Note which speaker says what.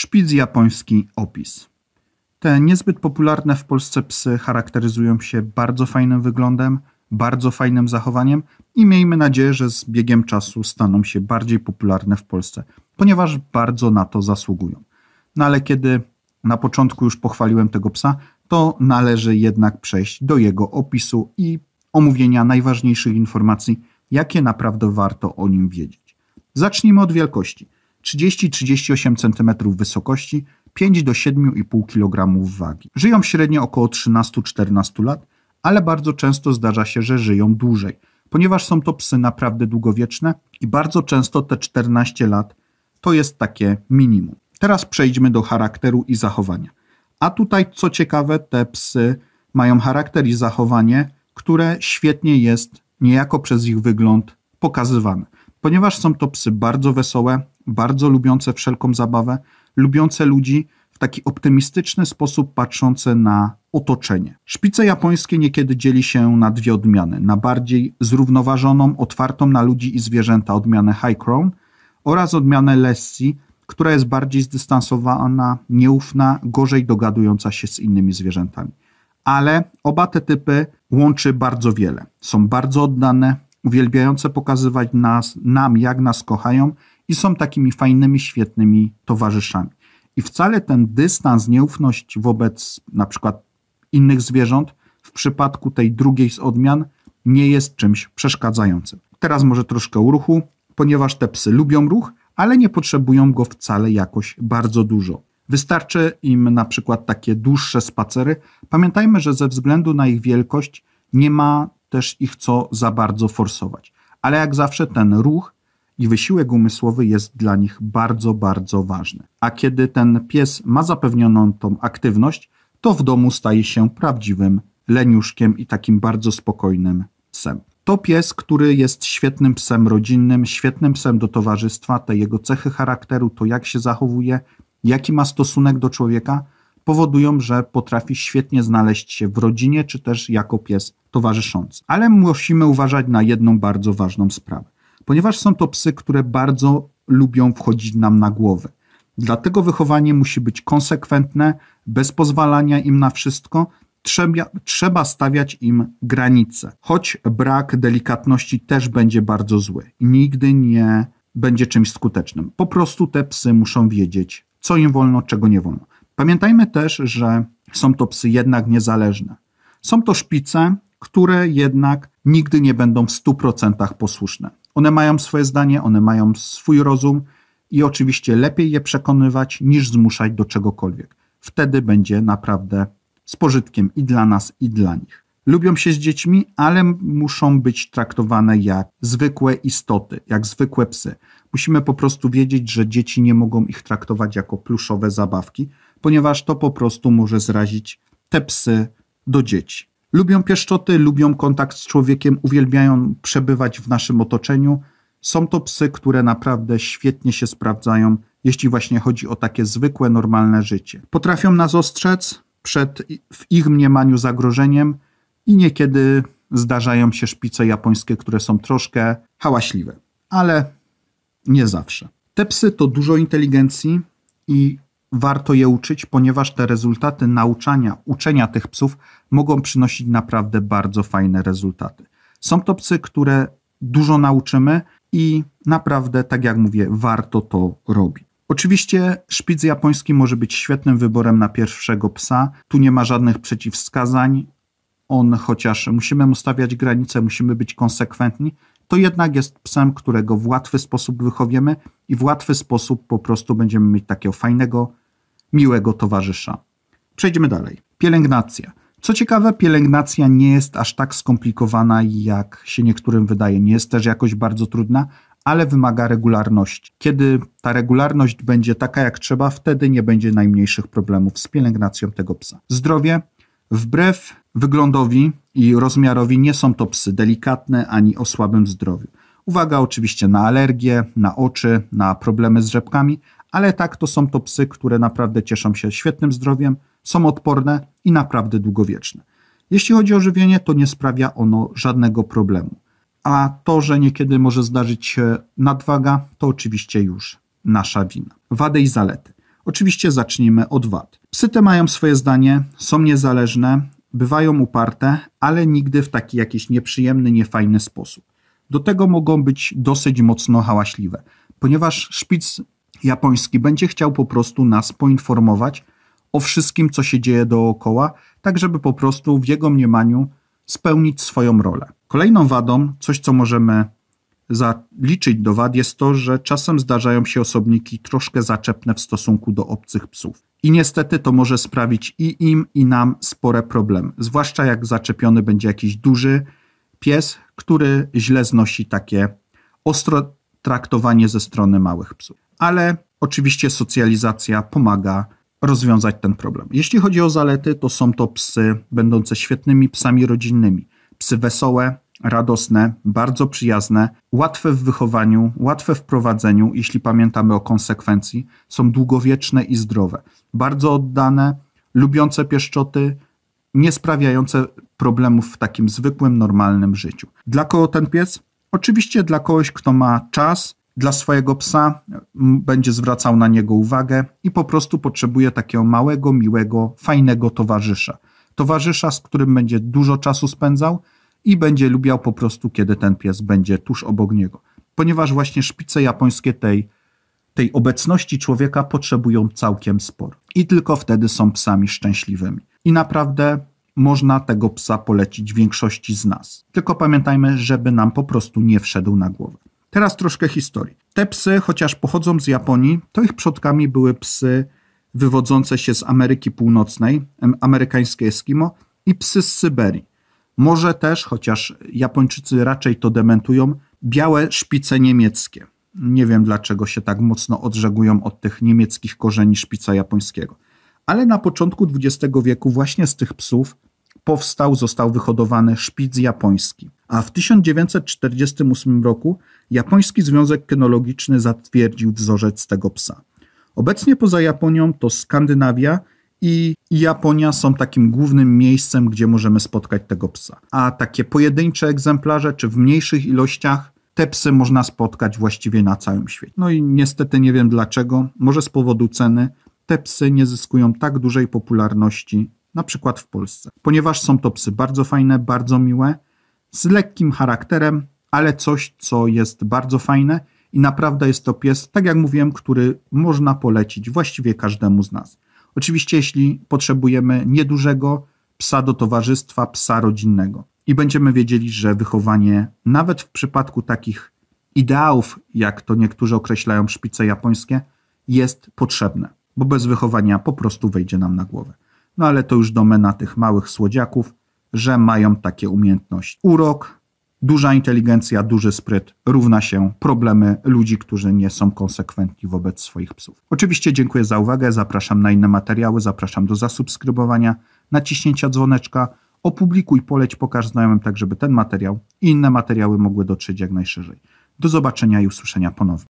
Speaker 1: Szpic japoński opis. Te niezbyt popularne w Polsce psy charakteryzują się bardzo fajnym wyglądem, bardzo fajnym zachowaniem i miejmy nadzieję, że z biegiem czasu staną się bardziej popularne w Polsce, ponieważ bardzo na to zasługują. No ale kiedy na początku już pochwaliłem tego psa, to należy jednak przejść do jego opisu i omówienia najważniejszych informacji, jakie naprawdę warto o nim wiedzieć. Zacznijmy od wielkości. 30-38 cm wysokości, 5 do 7,5 kg wagi. Żyją średnio około 13-14 lat, ale bardzo często zdarza się, że żyją dłużej, ponieważ są to psy naprawdę długowieczne i bardzo często te 14 lat to jest takie minimum. Teraz przejdźmy do charakteru i zachowania. A tutaj, co ciekawe, te psy mają charakter i zachowanie, które świetnie jest niejako przez ich wygląd pokazywane, ponieważ są to psy bardzo wesołe, bardzo lubiące wszelką zabawę, lubiące ludzi, w taki optymistyczny sposób patrzące na otoczenie. Szpice japońskie niekiedy dzieli się na dwie odmiany: na bardziej zrównoważoną, otwartą na ludzi i zwierzęta odmianę High Crown oraz odmianę Lessi, która jest bardziej zdystansowana, nieufna, gorzej dogadująca się z innymi zwierzętami. Ale oba te typy łączy bardzo wiele. Są bardzo oddane, uwielbiające pokazywać nas, nam, jak nas kochają i są takimi fajnymi, świetnymi towarzyszami. I wcale ten dystans, nieufność wobec na przykład innych zwierząt w przypadku tej drugiej z odmian nie jest czymś przeszkadzającym. Teraz może troszkę ruchu, ponieważ te psy lubią ruch, ale nie potrzebują go wcale jakoś bardzo dużo. Wystarczy im na przykład takie dłuższe spacery. Pamiętajmy, że ze względu na ich wielkość nie ma też ich co za bardzo forsować. Ale jak zawsze ten ruch i wysiłek umysłowy jest dla nich bardzo, bardzo ważny. A kiedy ten pies ma zapewnioną tą aktywność, to w domu staje się prawdziwym leniuszkiem i takim bardzo spokojnym psem. To pies, który jest świetnym psem rodzinnym, świetnym psem do towarzystwa, te jego cechy charakteru, to jak się zachowuje, jaki ma stosunek do człowieka, powodują, że potrafi świetnie znaleźć się w rodzinie czy też jako pies towarzyszący. Ale musimy uważać na jedną bardzo ważną sprawę ponieważ są to psy, które bardzo lubią wchodzić nam na głowę. Dlatego wychowanie musi być konsekwentne, bez pozwalania im na wszystko. Trzeba, trzeba stawiać im granice, choć brak delikatności też będzie bardzo zły nigdy nie będzie czymś skutecznym. Po prostu te psy muszą wiedzieć, co im wolno, czego nie wolno. Pamiętajmy też, że są to psy jednak niezależne. Są to szpice, które jednak nigdy nie będą w 100% posłuszne. One mają swoje zdanie, one mają swój rozum i oczywiście lepiej je przekonywać niż zmuszać do czegokolwiek. Wtedy będzie naprawdę z pożytkiem i dla nas, i dla nich. Lubią się z dziećmi, ale muszą być traktowane jak zwykłe istoty, jak zwykłe psy. Musimy po prostu wiedzieć, że dzieci nie mogą ich traktować jako pluszowe zabawki, ponieważ to po prostu może zrazić te psy do dzieci. Lubią pieszczoty, lubią kontakt z człowiekiem, uwielbiają przebywać w naszym otoczeniu. Są to psy, które naprawdę świetnie się sprawdzają, jeśli właśnie chodzi o takie zwykłe, normalne życie. Potrafią nas ostrzec przed w ich mniemaniu zagrożeniem i niekiedy zdarzają się szpice japońskie, które są troszkę hałaśliwe, ale nie zawsze. Te psy to dużo inteligencji i warto je uczyć, ponieważ te rezultaty nauczania, uczenia tych psów mogą przynosić naprawdę bardzo fajne rezultaty. Są to psy, które dużo nauczymy i naprawdę, tak jak mówię, warto to robić. Oczywiście szpic japoński może być świetnym wyborem na pierwszego psa. Tu nie ma żadnych przeciwwskazań. On chociaż musimy ustawiać granice, musimy być konsekwentni, to jednak jest psem, którego w łatwy sposób wychowiemy i w łatwy sposób po prostu będziemy mieć takiego fajnego, miłego towarzysza. Przejdźmy dalej. Pielęgnacja. Co ciekawe, pielęgnacja nie jest aż tak skomplikowana, jak się niektórym wydaje. Nie jest też jakoś bardzo trudna, ale wymaga regularności. Kiedy ta regularność będzie taka jak trzeba, wtedy nie będzie najmniejszych problemów z pielęgnacją tego psa. Zdrowie. Wbrew Wyglądowi i rozmiarowi nie są to psy delikatne ani o słabym zdrowiu. Uwaga oczywiście na alergie, na oczy, na problemy z rzepkami, ale tak to są to psy, które naprawdę cieszą się świetnym zdrowiem, są odporne i naprawdę długowieczne. Jeśli chodzi o żywienie, to nie sprawia ono żadnego problemu. A to, że niekiedy może zdarzyć się nadwaga, to oczywiście już nasza wina. Wady i zalety. Oczywiście zacznijmy od wad. Psy te mają swoje zdanie, są niezależne, bywają uparte, ale nigdy w taki jakiś nieprzyjemny, niefajny sposób. Do tego mogą być dosyć mocno hałaśliwe, ponieważ szpic japoński będzie chciał po prostu nas poinformować o wszystkim, co się dzieje dookoła, tak żeby po prostu w jego mniemaniu spełnić swoją rolę. Kolejną wadą, coś co możemy zaliczyć do wad jest to, że czasem zdarzają się osobniki troszkę zaczepne w stosunku do obcych psów. I niestety to może sprawić i im, i nam spore problemy, zwłaszcza jak zaczepiony będzie jakiś duży pies, który źle znosi takie ostro traktowanie ze strony małych psów. Ale oczywiście socjalizacja pomaga rozwiązać ten problem. Jeśli chodzi o zalety, to są to psy będące świetnymi psami rodzinnymi, psy wesołe, radosne, bardzo przyjazne, łatwe w wychowaniu, łatwe w prowadzeniu, jeśli pamiętamy o konsekwencji, są długowieczne i zdrowe. Bardzo oddane, lubiące pieszczoty, nie sprawiające problemów w takim zwykłym, normalnym życiu. Dla kogo ten pies? Oczywiście dla kogoś, kto ma czas, dla swojego psa będzie zwracał na niego uwagę i po prostu potrzebuje takiego małego, miłego, fajnego towarzysza. Towarzysza, z którym będzie dużo czasu spędzał, i będzie lubiał po prostu, kiedy ten pies będzie tuż obok niego. Ponieważ właśnie szpice japońskie tej, tej obecności człowieka potrzebują całkiem sporo. I tylko wtedy są psami szczęśliwymi. I naprawdę można tego psa polecić większości z nas. Tylko pamiętajmy, żeby nam po prostu nie wszedł na głowę. Teraz troszkę historii. Te psy, chociaż pochodzą z Japonii, to ich przodkami były psy wywodzące się z Ameryki Północnej, amerykańskie Eskimo i psy z Syberii. Może też, chociaż Japończycy raczej to dementują, białe szpice niemieckie. Nie wiem dlaczego się tak mocno odżegują od tych niemieckich korzeni szpica japońskiego. Ale na początku XX wieku właśnie z tych psów powstał, został wyhodowany szpic japoński. A w 1948 roku Japoński Związek Kynologiczny zatwierdził wzorzec tego psa. Obecnie poza Japonią to Skandynawia i Japonia są takim głównym miejscem, gdzie możemy spotkać tego psa. A takie pojedyncze egzemplarze, czy w mniejszych ilościach, te psy można spotkać właściwie na całym świecie. No i niestety nie wiem dlaczego, może z powodu ceny, te psy nie zyskują tak dużej popularności, na przykład w Polsce, ponieważ są to psy bardzo fajne, bardzo miłe, z lekkim charakterem, ale coś, co jest bardzo fajne i naprawdę jest to pies, tak jak mówiłem, który można polecić właściwie każdemu z nas. Oczywiście, jeśli potrzebujemy niedużego psa do towarzystwa, psa rodzinnego. I będziemy wiedzieli, że wychowanie, nawet w przypadku takich ideałów, jak to niektórzy określają szpice japońskie, jest potrzebne, bo bez wychowania po prostu wejdzie nam na głowę. No ale to już domena tych małych słodziaków, że mają takie umiejętności. Urok, Duża inteligencja, duży spryt równa się problemy ludzi, którzy nie są konsekwentni wobec swoich psów. Oczywiście dziękuję za uwagę, zapraszam na inne materiały, zapraszam do zasubskrybowania, naciśnięcia dzwoneczka, opublikuj, poleć, pokaż znajomym, tak żeby ten materiał i inne materiały mogły dotrzeć jak najszerzej. Do zobaczenia i usłyszenia ponownie.